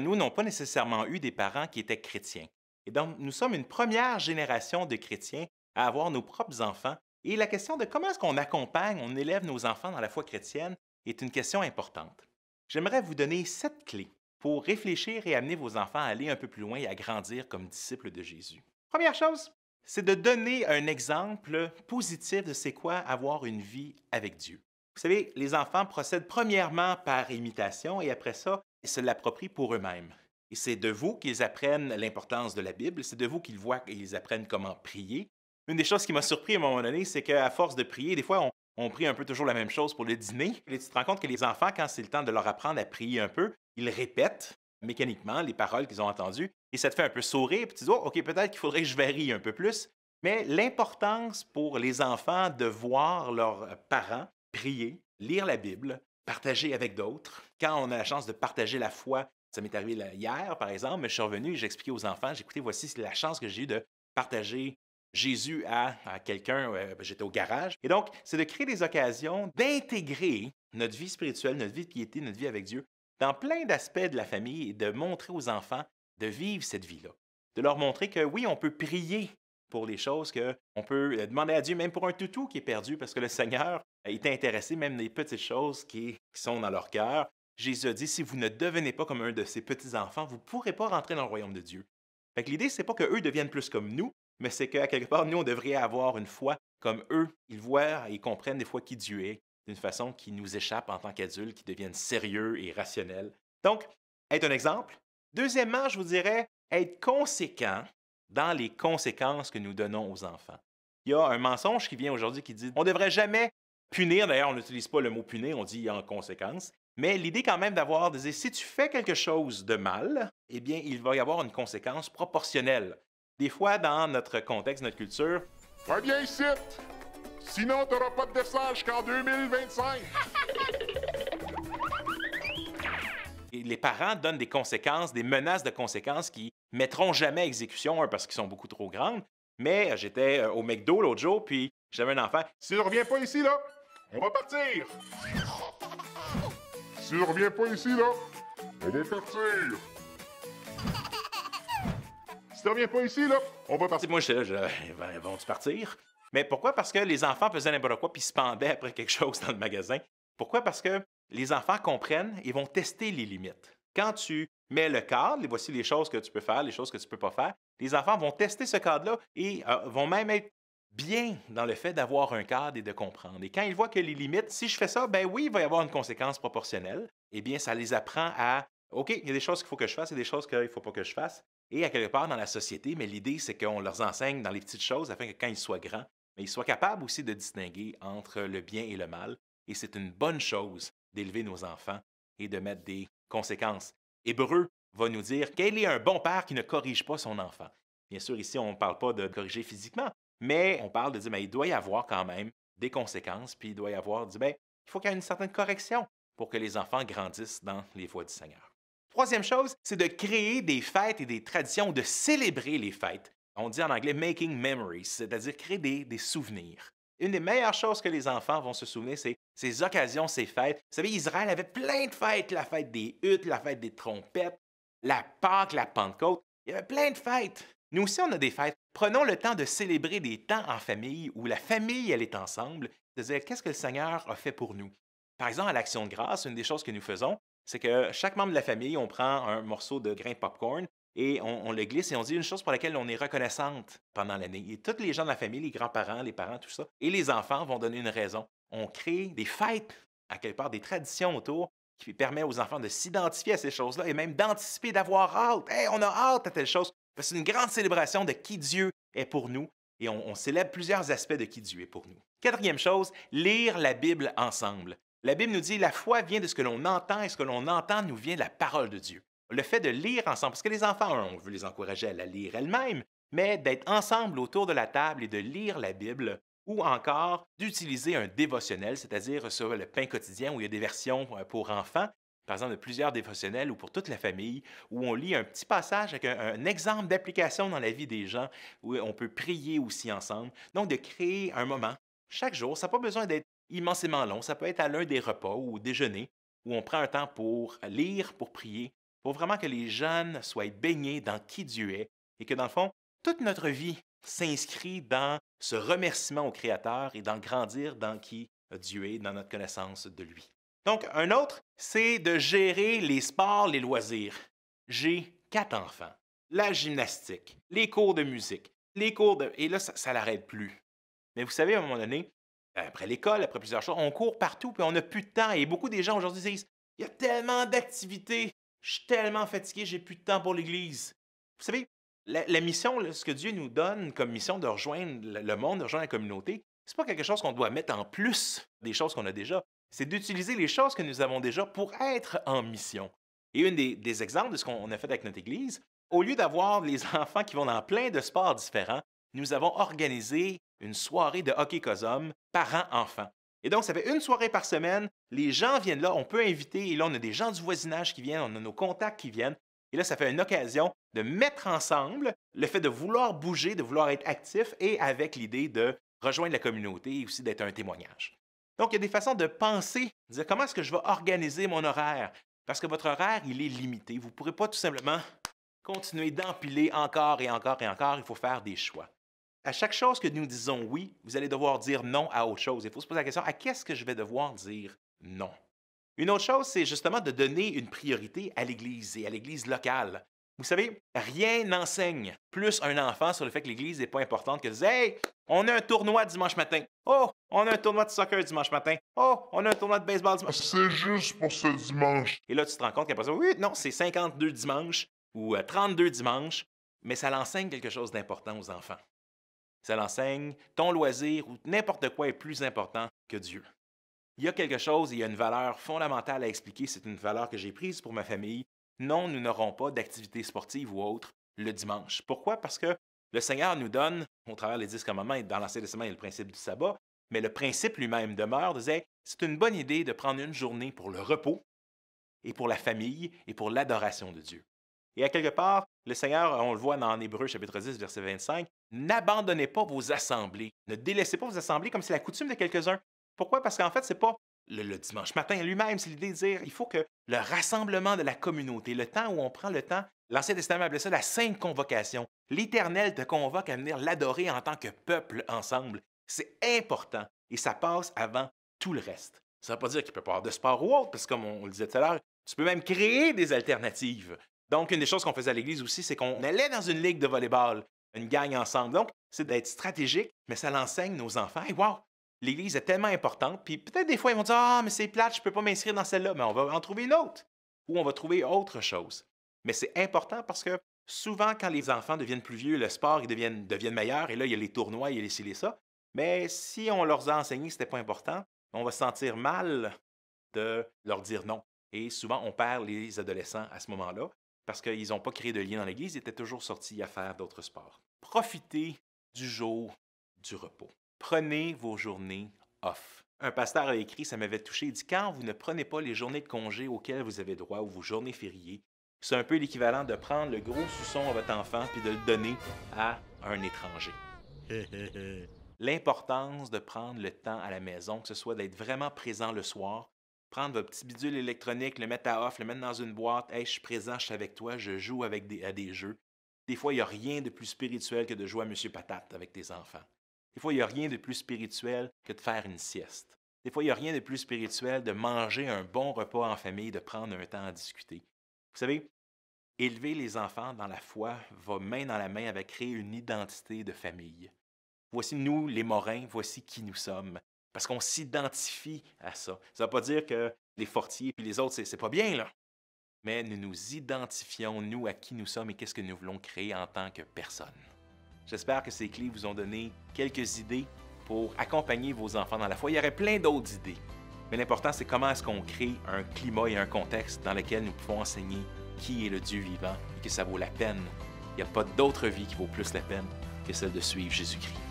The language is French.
nous n'ont pas nécessairement eu des parents qui étaient chrétiens. Et donc, nous sommes une première génération de chrétiens à avoir nos propres enfants. Et la question de comment est-ce qu'on accompagne, on élève nos enfants dans la foi chrétienne est une question importante. J'aimerais vous donner sept clés pour réfléchir et amener vos enfants à aller un peu plus loin et à grandir comme disciples de Jésus. Première chose, c'est de donner un exemple positif de c'est quoi avoir une vie avec Dieu. Vous savez, les enfants procèdent premièrement par imitation et après ça, ils se l'approprient pour eux-mêmes. Et c'est de vous qu'ils apprennent l'importance de la Bible, c'est de vous qu'ils voient qu'ils apprennent comment prier. Une des choses qui m'a surpris à un moment donné, c'est qu'à force de prier, des fois, on, prie un peu toujours la même chose pour le dîner. Et tu te rends compte que les enfants, quand c'est le temps de leur apprendre à prier un peu, ils répètent mécaniquement les paroles qu'ils ont entendues et ça te fait un peu sourire, puis tu dis, «Oh, OK, peut-être qu'il faudrait que je varie un peu plus. Mais l'importance pour les enfants de voir leurs parents prier, lire la Bible, partager avec d'autres. Quand on a la chance de partager la foi, ça m'est arrivé hier, par exemple, mais je suis revenu et j'ai expliqué aux enfants, j'ai écouté, voici la chance que j'ai eue de partager Jésus à, quelqu'un, euh, ben, j'étais au garage. Et donc, c'est de créer des occasions d'intégrer notre vie spirituelle, notre vie de piété, notre vie avec Dieu, dans plein d'aspects de la famille et de montrer aux enfants de vivre cette vie-là. De leur montrer que oui, on peut prier pour les choses qu'on peut euh, demander à Dieu, même pour un toutou qui est perdu, parce que le Seigneur est euh, intéressé même des petites choses qui, sont dans leur cœur. Jésus a dit, si vous ne devenez pas comme un de ces petits-enfants, vous ne pourrez pas rentrer dans le royaume de Dieu. Fait que l'idée, c'est pas qu'eux deviennent plus comme nous, mais c'est qu'à quelque part, nous, on devrait avoir une foi comme eux. Ils voient et comprennent des fois qui Dieu est, d'une façon qui nous échappe en tant qu'adultes, qui deviennent sérieux et rationnels. Donc, être un exemple. Deuxièmement, je vous dirais, être conséquent dans les conséquences que nous donnons aux enfants. Il y a un mensonge qui vient aujourd'hui qui dit on ne devrait jamais punir, d'ailleurs on n'utilise pas le mot punir, on dit en conséquence, mais l'idée quand même d'avoir des si tu fais quelque chose de mal, eh bien il va y avoir une conséquence proportionnelle. Des fois dans notre contexte, notre culture, bien ici, sinon tu n'auras pas de dessert qu'en 2025. les parents donnent des conséquences, des menaces de conséquences qui mettront jamais à exécution, parce qu'ils sont beaucoup trop grandes. Mais euh, j'étais euh, au McDo l'autre jour, puis j'avais un enfant. Si tu reviens pas ici, là, on va partir! Si tu reviens pas ici, là, on va partir! Si tu reviens pas ici, là, on va partir. Moi, je, je, ben, ils vont-tu partir? Mais pourquoi? Parce que les enfants faisaient n'importe quoi puis se pendaient après quelque chose dans le magasin. Pourquoi? Parce que les enfants comprennent et vont tester les limites. Quand tu mets le cadre, voici les choses que tu peux faire, les choses que tu ne peux pas faire, les enfants vont tester ce cadre-là et euh, vont même être bien dans le fait d'avoir un cadre et de comprendre. Et quand ils voient que les limites, si je fais ça, ben oui, il va y avoir une conséquence proportionnelle, eh bien, ça les apprend à, OK, il y a des choses qu'il faut que je fasse, et des choses qu'il ne faut pas que je fasse. Et à quelque part dans la société, mais l'idée, c'est qu'on leur enseigne dans les petites choses afin que quand ils soient grands, mais ils soient capables aussi de distinguer entre le bien et le mal. Et c'est une bonne chose d'élever nos enfants et de mettre des conséquences. Hébreu va nous dire quel est un bon père qui ne corrige pas son enfant. Bien sûr, ici, on ne parle pas de corriger physiquement, mais on parle de dire, mais ben, il doit y avoir quand même des conséquences, puis il doit y avoir, dit, ben, il faut qu'il y ait une certaine correction pour que les enfants grandissent dans les voies du Seigneur. Troisième chose, c'est de créer des fêtes et des traditions, de célébrer les fêtes. On dit en anglais making memories, c'est-à-dire créer des souvenirs. Une des meilleures choses que les enfants vont se souvenir, c'est ces occasions, ces fêtes. Vous savez, Israël avait plein de fêtes, la fête des huttes, la fête des trompettes, la Pâque, la Pentecôte. Il y avait plein de fêtes. Nous aussi, on a des fêtes. Prenons le temps de célébrer des temps en famille où la famille, elle est ensemble, de dire qu'est-ce que le Seigneur a fait pour nous. Par exemple, à l'Action de grâce, une des choses que nous faisons, c'est que chaque membre de la famille, on prend un morceau de grain de popcorn, et on, le glisse et on dit une chose pour laquelle on est reconnaissante pendant l'année. Et tous les gens de la famille, les grands-parents, les parents, tout ça, et les enfants vont donner une raison. On crée des fêtes, à quelque part, des traditions autour qui permet aux enfants de s'identifier à ces choses-là et même d'anticiper, d'avoir hâte. Hey, on a hâte à telle chose. C'est une grande célébration de qui Dieu est pour nous et on, on célèbre plusieurs aspects de qui Dieu est pour nous. Quatrième chose, lire la Bible ensemble. La Bible nous dit la foi vient de ce que l'on entend et ce que l'on entend nous vient de la parole de Dieu le fait de lire ensemble, parce que les enfants, on veut les encourager à la lire elles-mêmes, mais d'être ensemble autour de la table et de lire la Bible, ou encore d'utiliser un dévotionnel, c'est-à-dire sur le pain quotidien où il y a des versions euh, pour enfants, par exemple de plusieurs dévotionnels ou pour toute la famille, où on lit un petit passage avec un, exemple d'application dans la vie des gens, où on peut prier aussi ensemble. Donc de créer un moment chaque jour, ça n'a pas besoin d'être immensément long, ça peut être à l'un des repas ou au déjeuner, où on prend un temps pour lire, pour prier, faut vraiment que les jeunes soient baignés dans qui Dieu est et que, dans le fond, toute notre vie s'inscrit dans ce remerciement au Créateur et dans grandir dans qui euh, Dieu est, dans notre connaissance de lui. Donc, un autre, c'est de gérer les sports, les loisirs. J'ai quatre enfants, la gymnastique, les cours de musique, les cours de... Et là, ça, n'arrête l'arrête plus. Mais vous savez, à un moment donné, ben, après l'école, après plusieurs choses, on court partout, puis on n'a plus de temps. Et beaucoup des gens aujourd'hui disent, il y a tellement d'activités, je suis tellement fatigué, j'ai plus de temps pour l'Église. Vous savez, la, mission, ce que Dieu nous donne comme mission de rejoindre le monde, de rejoindre la communauté, n'est pas quelque chose qu'on doit mettre en plus des choses qu'on a déjà. C'est d'utiliser les choses que nous avons déjà pour être en mission. Et un des, exemples de ce qu'on a fait avec notre Église, au lieu d'avoir les enfants qui vont dans plein de sports différents, nous avons organisé une soirée de hockey cosum parents-enfants. Et donc, ça fait une soirée par semaine. Les gens viennent là, on peut inviter. Et là, on a des gens du voisinage qui viennent, on a nos contacts qui viennent. Et là, ça fait une occasion de mettre ensemble le fait de vouloir bouger, de vouloir être actif et avec l'idée de rejoindre la communauté et aussi d'être un témoignage. Donc, il y a des façons de penser, de dire comment est-ce que je vais organiser mon horaire? Parce que votre horaire, il est limité. Vous ne pourrez pas tout simplement continuer d'empiler encore et encore et encore. Il faut faire des choix à chaque chose que nous disons oui, vous allez devoir dire non à autre chose. Il faut se poser la question, à qu'est-ce que je vais devoir dire non? Une autre chose, c'est justement de donner une priorité à l'Église et à l'Église locale. Vous savez, rien n'enseigne plus un enfant sur le fait que l'Église n'est pas importante que de dire Hey, on a un tournoi dimanche matin. Oh, on a un tournoi de soccer dimanche matin. Oh, on a un tournoi de baseball dimanche. Ah, c'est juste pour ce dimanche. Et là, tu te rends compte qu'après ça, oui, non, c'est 52 dimanches ou 32 euh, dimanches, mais ça l'enseigne quelque chose d'important aux enfants. Ça l'enseigne, ton loisir ou n'importe quoi est plus important que Dieu. Il y a quelque chose, il y a une valeur fondamentale à expliquer, c'est une valeur que j'ai prise pour ma famille. Non, nous n'aurons pas d'activité sportive ou autre le dimanche. Pourquoi? Parce que le Seigneur nous donne, au travers des dix commandements et dans l'Ancien Testament, il y a le principe du sabbat, mais le principe lui-même demeure, disait, c'est une bonne idée de prendre une journée pour le repos et pour la famille et pour l'adoration de Dieu. Et à quelque part, le Seigneur, on le voit dans Hébreu chapitre 10, verset 25, n'abandonnez pas vos assemblées, ne délaissez pas vos assemblées comme c'est la coutume de quelques-uns. Pourquoi? Parce qu'en fait, c'est pas le, dimanche matin lui-même, c'est l'idée de dire, il faut que le rassemblement de la communauté, le temps où on prend le temps, l'Ancien Testament appelait ça la sainte convocation. L'Éternel te convoque à venir l'adorer en tant que peuple ensemble. C'est important et ça passe avant tout le reste. Ça ne veut pas dire qu'il peut pas avoir de sport ou autre, parce que comme on le disait tout à l'heure, tu peux même créer des alternatives. Donc, une des choses qu'on faisait à l'église aussi, c'est qu'on allait dans une ligue de volleyball, une gang ensemble. Donc, c'est d'être stratégique, mais ça l'enseigne nos enfants. Et wow, l'église est tellement importante. Puis peut-être des fois, ils vont dire Ah, mais c'est plate, je ne peux pas m'inscrire dans celle-là. Mais on va en trouver une autre ou on va trouver autre chose. Mais c'est important parce que souvent, quand les enfants deviennent plus vieux, le sport, ils deviennent, meilleurs. Et là, il y a les tournois, il y a les ci, ça. Mais si on leur a enseigné ce n'était pas important, on va se sentir mal de leur dire non. Et souvent, on perd les adolescents à ce moment-là parce qu'ils n'ont pas créé de lien dans l'Église, ils étaient toujours sortis à faire d'autres sports. Profitez du jour du repos. Prenez vos journées off. Un pasteur a écrit, ça m'avait touché, il dit, quand vous ne prenez pas les journées de congé auxquelles vous avez droit ou vos journées fériées, c'est un peu l'équivalent de prendre le gros sousson à votre enfant puis de le donner à un étranger. L'importance de prendre le temps à la maison, que ce soit d'être vraiment présent le soir, prendre votre petit bidule électronique, le mettre à offre, le mettre dans une boîte. Hey, je suis présent, je suis avec toi, je joue avec des, à des jeux. Des fois, il n'y a rien de plus spirituel que de jouer à Monsieur Patate avec tes enfants. Des fois, il n'y a rien de plus spirituel que de faire une sieste. Des fois, il n'y a rien de plus spirituel de manger un bon repas en famille, de prendre un temps à discuter. Vous savez, élever les enfants dans la foi va main dans la main avec créer une identité de famille. Voici nous, les Morins, voici qui nous sommes parce qu'on s'identifie à ça. Ça ne veut pas dire que les fortiers et les autres, c'est pas bien, là. Mais nous nous identifions, nous, à qui nous sommes et qu'est-ce que nous voulons créer en tant que personne. J'espère que ces clés vous ont donné quelques idées pour accompagner vos enfants dans la foi. Il y aurait plein d'autres idées. Mais l'important, c'est comment est-ce qu'on crée un climat et un contexte dans lequel nous pouvons enseigner qui est le Dieu vivant et que ça vaut la peine. Il n'y a pas d'autre vie qui vaut plus la peine que celle de suivre Jésus-Christ.